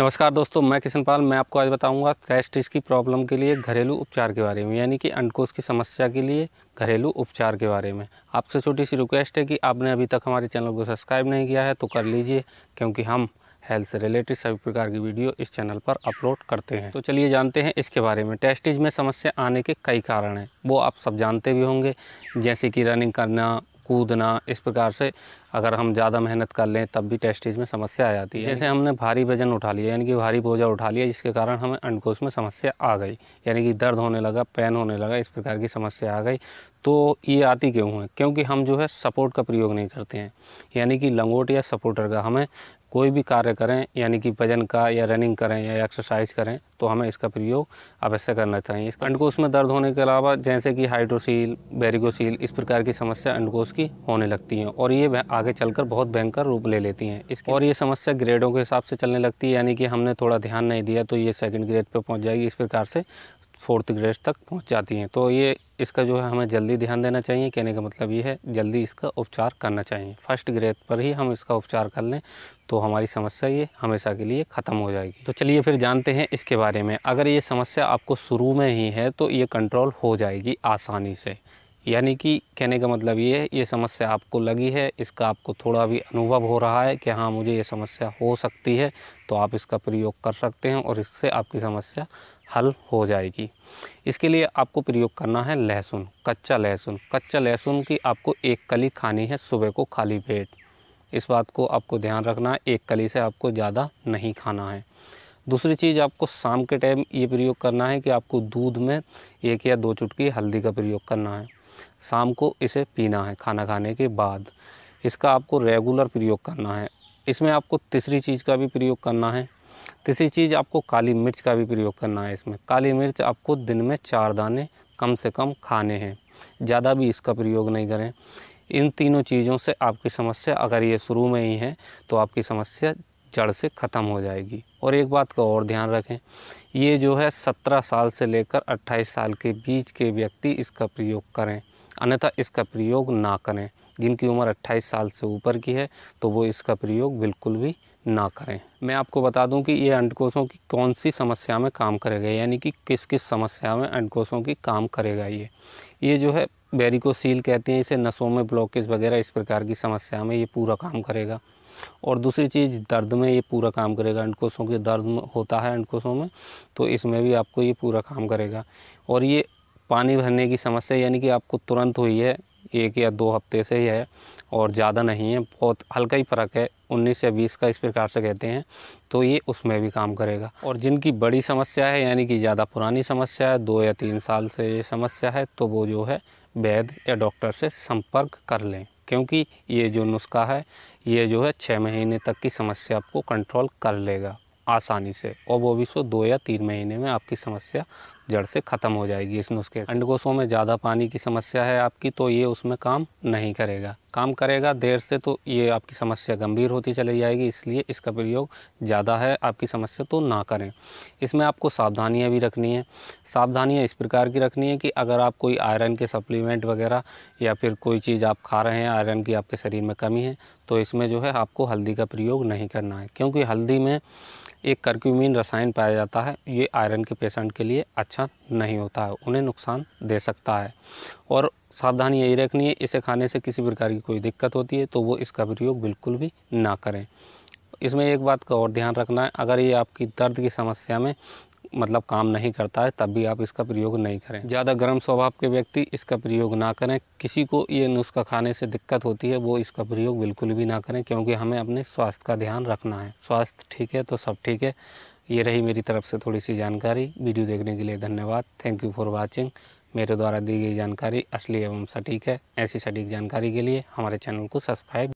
नमस्कार दोस्तों मैं किशन पाल मैं आपको आज बताऊंगा कैस्टिस की प्रॉब्लम के लिए घरेलू उपचार के बारे में यानी कि अंडकोश की समस्या के लिए घरेलू उपचार के बारे में आपसे छोटी सी रिक्वेस्ट है कि आपने अभी तक हमारे चैनल को सब्सक्राइब नहीं किया है तो कर लीजिए क्योंकि हम हेल्थ से रिलेटेड सभी प्रकार की वीडियो इस चैनल पर अपलोड करते हैं तो चलिए जानते हैं इसके बारे में टेस्टिज में समस्या आने के कई कारण हैं वो आप सब जानते भी होंगे जैसे कि रनिंग करना कूदना इस प्रकार से अगर हम ज़्यादा मेहनत कर लें तब भी टेस्टीज में समस्या आ जाती है जैसे हमने भारी वजन उठा लिया यानी कि भारी बोझा उठा लिया जिसके कारण हमें अंडकोश में समस्या आ गई यानी कि दर्द होने लगा पेन होने लगा इस प्रकार की समस्या आ गई तो ये आती क्यों है क्योंकि हम जो है सपोर्ट का प्रयोग नहीं करते हैं यानी कि लंगोट या सपोर्टर का हमें कोई भी कार्य करें यानी कि भजन का या रनिंग करें या एक्सरसाइज करें तो हमें इसका प्रयोग अवश्य करना चाहिए इस अंडकोश में दर्द होने के अलावा जैसे कि हाइड्रोसील बेरिगोसील इस प्रकार की समस्या अंडकोश की होने लगती हैं और ये आगे चलकर बहुत भयंकर रूप ले लेती हैं इस और ये समस्या ग्रेडों के हिसाब से चलने लगती है यानी कि हमने थोड़ा ध्यान नहीं दिया तो ये सेकेंड ग्रेड पर पहुँच जाएगी इस प्रकार से फोर्थ ग्रेड तक पहुंच जाती हैं तो ये इसका जो है हमें जल्दी ध्यान देना चाहिए कहने का मतलब ये है जल्दी इसका उपचार करना चाहिए फर्स्ट ग्रेड पर ही हम इसका उपचार कर लें तो हमारी समस्या ये हमेशा के लिए ख़त्म हो जाएगी तो चलिए फिर जानते हैं इसके बारे में अगर ये समस्या आपको शुरू में ही है तो ये कंट्रोल हो जाएगी आसानी से यानी कि कहने का मतलब ये है ये समस्या आपको लगी है इसका आपको थोड़ा भी अनुभव हो रहा है कि हाँ मुझे ये समस्या हो सकती है तो आप इसका प्रयोग कर सकते हैं और इससे आपकी समस्या हल हो जाएगी इसके लिए आपको प्रयोग करना है लहसुन कच्चा लहसुन कच्चा लहसुन की आपको एक कली खानी है सुबह को खाली पेट इस बात को आपको ध्यान रखना है एक कली से आपको ज़्यादा नहीं खाना है दूसरी चीज़ आपको शाम के टाइम ये प्रयोग करना है कि आपको दूध में एक या दो चुटकी हल्दी का प्रयोग करना है शाम को इसे पीना है खाना खाने के बाद इसका आपको रेगुलर प्रयोग करना है इसमें आपको तीसरी चीज़ का भी प्रयोग करना है तीसरी चीज़ आपको काली मिर्च का भी प्रयोग करना है इसमें काली मिर्च आपको दिन में चार दाने कम से कम खाने हैं ज़्यादा भी इसका प्रयोग नहीं करें इन तीनों चीज़ों से आपकी समस्या अगर ये शुरू में ही है तो आपकी समस्या जड़ से ख़त्म हो जाएगी और एक बात का और ध्यान रखें ये जो है सत्रह साल से लेकर अट्ठाईस साल के बीच के व्यक्ति इसका प्रयोग करें अन्यथा इसका प्रयोग ना करें जिनकी उम्र 28 साल से ऊपर की है तो वो इसका प्रयोग बिल्कुल भी ना करें मैं आपको बता दूं कि ये अंडकोशों की कौन सी समस्या में काम करेगा यानी कि किस किस समस्या में अंडकोशों की काम करेगा ये ये जो है बेरिकोसील कहते हैं इसे नसों में ब्लॉकेज वगैरह इस प्रकार की समस्या में ये पूरा काम करेगा और दूसरी चीज़ दर्द में ये पूरा काम करेगा अंडकोशों के दर्द होता है अंडकोशों में तो इसमें भी आपको ये पूरा काम करेगा और ये पानी भरने की समस्या यानी कि आपको तुरंत हुई है एक या दो हफ्ते से ही है और ज़्यादा नहीं है बहुत हल्का ही फ़र्क है 19 या 20 का इस प्रकार से कहते हैं तो ये उसमें भी काम करेगा और जिनकी बड़ी समस्या है यानी कि ज़्यादा पुरानी समस्या है दो या तीन साल से ये समस्या है तो वो जो है वैद या डॉक्टर से संपर्क कर लें क्योंकि ये जो नुस्खा है ये जो है छः महीने तक की समस्या आपको कंट्रोल कर लेगा आसानी से और वो भी सो दो या तीन महीने में आपकी समस्या जड़ से ख़त्म हो जाएगी इस नुस्खे अंडकोशों में ज़्यादा पानी की समस्या है आपकी तो ये उसमें काम नहीं करेगा काम करेगा देर से तो ये आपकी समस्या गंभीर होती चली जाएगी इसलिए इसका प्रयोग ज़्यादा है आपकी समस्या तो ना करें इसमें आपको सावधानियाँ भी रखनी है सावधानियाँ इस प्रकार की रखनी है कि अगर आप कोई आयरन के सप्लीमेंट वगैरह या फिर कोई चीज़ आप खा रहे हैं आयरन की आपके शरीर में कमी है तो इसमें जो है आपको हल्दी का प्रयोग नहीं करना है क्योंकि हल्दी में एक करक्यूमिन रसायन पाया जाता है ये आयरन के पेशेंट के लिए अच्छा नहीं होता है उन्हें नुकसान दे सकता है और सावधानी यही रखनी है इसे खाने से किसी प्रकार की कोई दिक्कत होती है तो वो इसका प्रयोग बिल्कुल भी ना करें इसमें एक बात का और ध्यान रखना है अगर ये आपकी दर्द की समस्या में मतलब काम नहीं करता है तब भी आप इसका प्रयोग नहीं करें ज़्यादा गर्म स्वभाव के व्यक्ति इसका प्रयोग ना करें किसी को ये नुस्खा खाने से दिक्कत होती है वो इसका प्रयोग बिल्कुल भी ना करें क्योंकि हमें अपने स्वास्थ्य का ध्यान रखना है स्वास्थ्य ठीक है तो सब ठीक है ये रही मेरी तरफ से थोड़ी सी जानकारी वीडियो देखने के लिए धन्यवाद थैंक यू फॉर वॉचिंग मेरे द्वारा दी गई जानकारी असली एवं सटीक है ऐसी सटीक जानकारी के लिए हमारे चैनल को सब्सक्राइब